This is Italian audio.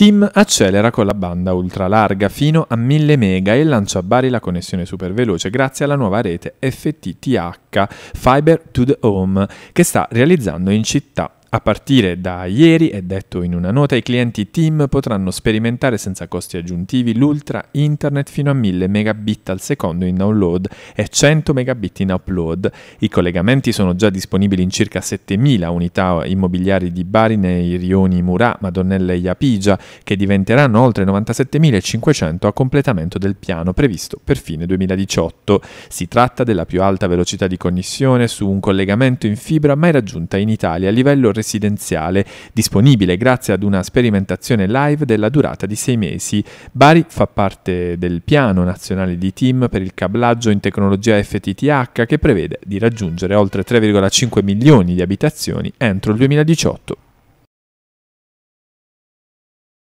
team accelera con la banda ultralarga fino a 1000 mega e lancia a Bari la connessione superveloce grazie alla nuova rete FTTH Fiber to the Home che sta realizzando in città. A partire da ieri, è detto in una nota, i clienti Team potranno sperimentare senza costi aggiuntivi l'ultra internet fino a 1000 megabit al secondo in download e 100 megabit in upload. I collegamenti sono già disponibili in circa 7000 unità immobiliari di Bari nei rioni Murà, Madonnella e Iapigia, che diventeranno oltre 97.500 a completamento del piano previsto per fine 2018. Si tratta della più alta velocità di connessione su un collegamento in fibra mai raggiunta in Italia a livello regionale residenziale disponibile grazie ad una sperimentazione live della durata di sei mesi. Bari fa parte del piano nazionale di team per il cablaggio in tecnologia FTTH che prevede di raggiungere oltre 3,5 milioni di abitazioni entro il 2018.